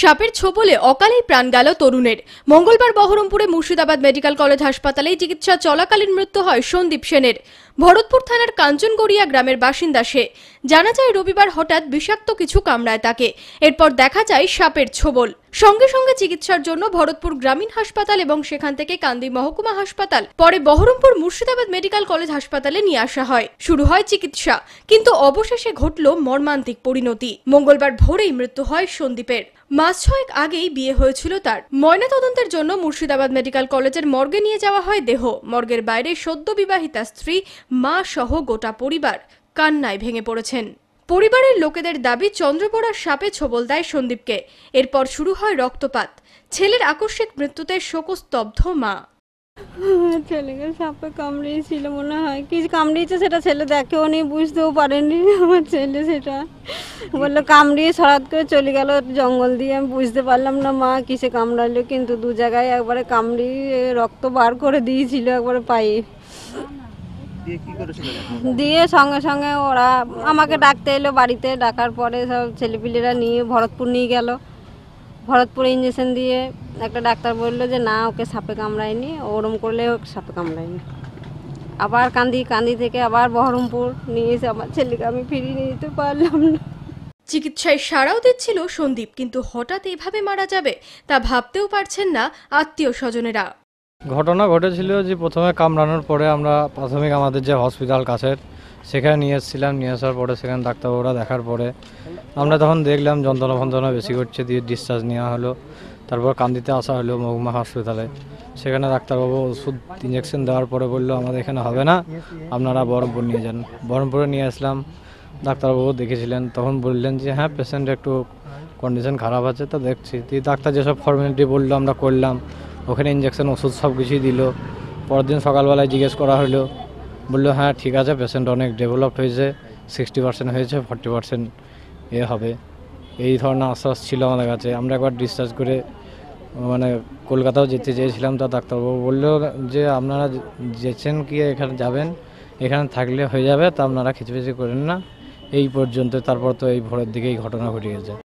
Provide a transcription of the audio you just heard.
সাপের ছোবলে অকালেই প্রাণ গেল তরুণের মঙ্গলবার বহরমপুরে মুর্শিদাবাদ মেডিকেল কলেজ হাসপাতালে চিকিৎসা চলাকালীন মৃত্যু হয় সন্দীপ সেনের ভরতপুর থানার কাঞ্চনগড়িয়া গ্রামের বাসিন্দা সে জানা যায় রবিবার হঠাৎ বিষাক্ত কিছু কামড়ায় তাকে এরপর দেখা যায় সাপের ছোবল সঙ্গে সঙ্গে চিকিৎসার জন্য ভরতপুর গ্রামীণ হাসপাতাল এবং সেখান থেকে কান্দি মহকুমা হাসপাতাল পরে বহরমপুর মুর্শিদাবাদ মেডিকেল কলেজ হাসপাতালে নিয়ে আসা হয় শুরু হয় চিকিৎসা কিন্তু অবশেষে ঘটল মর্মান্তিক পরিণতি মঙ্গলবার ভোরেই মৃত্যু হয় সন্দীপের মাস ছয়েক আগেই বিয়ে হয়েছিল তার ময়নাতদন্তের জন্য মুর্শিদাবাদ মেডিকেল কলেজের মর্গে নিয়ে যাওয়া হয় দেহ মর্গের বাইরে সদ্য বিবাহিতা স্ত্রী মা সহ গোটা পরিবার কান্নায় ভেঙে পড়েছেন পরিবারের লোকেদের দাবি চন্দ্রপড়ার সাপে ছবল দেয় সন্দীপকে এরপর শুরু হয় রক্তপাত ছেলের আকস্মিক মৃত্যুতে শোকস্তব্ধ মা ছেলেকে সাপে কামড়িয়েছিল মনে হয় কি কামড়িয়েছে সেটা ছেলে দেখেও নি বুঝতেও পারেনি আমার ছেলে সেটা বললো কামড়িয়ে সরাত করে চলে গেল জঙ্গল দিয়ে আমি বুঝতে পারলাম না মা কিসে কামড়ালো কিন্তু দু জায়গায় একবারে কামড়িয়ে রক্ত বার করে দিয়েছিল একবারে পায়ে দিয়ে সঙ্গে সঙ্গে ওরা আমাকে ডাকতে এলো বাড়িতে ডাকার পরে সব ছেলেপিলেরা নিয়ে ভরতপুর নিয়ে গেলো ভরতপুরে ইঞ্জেকশন দিয়ে একটা ডাক্তার বললো যে না ওকে সাপে কামড়ায়নি ওরম করলে ওকে সাপে কামড়ায়নি আবার কান্দি কান্দি থেকে আবার বহরমপুর নিয়ে এসে আমার ছেলেকে আমি ফিরিয়ে নিয়ে যেতে পারলাম না চিকিৎসায় সারাও দিচ্ছিল সন্দীপ কিন্তু হঠাৎ এভাবে মারা যাবে তা ভাবতেও পারছেন না আত্মীয় স্বজনেরা ঘটনা ঘটেছিল যে প্রথমে কামড়ানোর পরে আমরা প্রাথমিক আমাদের যে হসপিটাল কাছের সেখানে নিয়ে এসেছিলাম নিয়ে আসার পরে সেখানে ডাক্তারবাবুরা দেখার পরে আমরা তখন দেখলাম যন্ত্রণা ফন্ত্রণা বেশি করছে দিয়ে ডিসচার্জ নেওয়া হলো তারপর কান্দিতে আসা হলো মহকুমা হাসপাতালে সেখানে ডাক্তারবাবু ওষুধ ইঞ্জেকশন দেওয়ার পরে বললো আমাদের এখানে হবে না আপনারা বহরমপুর নিয়ে যান বহরমপুরে নিয়ে আসলাম ডাক্তারবাবু দেখেছিলেন তখন বললেন যে হ্যাঁ পেশেন্ট একটু কন্ডিশন খারাপ আছে তো দেখছি দিয়ে ডাক্তার যেসব ফর্মালিটি বললো আমরা করলাম ওখানে ইঞ্জেকশন ওষুধ সব কিছুই দিল পরের দিন সকালবেলায় জিজ্ঞেস করা হলো বললো হ্যাঁ ঠিক আছে পেশেন্ট অনেক ডেভেলপ হয়েছে সিক্সটি পার্সেন্ট হয়েছে ফর্টি পার্সেন্ট এ হবে এই ধরনের আশ্বাস ছিল আমাদের কাছে আমরা একবার ডিসচার্জ করে মানে কলকাতাও যেতে চেয়েছিলাম তা ডাক্তারবাবু বললো যে আপনারা যেছেন কি এখানে যাবেন এখানে থাকলে হয়ে যাবে তা আপনারা খিচুপিচি করেন না এই পর্যন্ত তারপর তো এই ভোরের দিকেই ঘটনা ঘটিয়েছে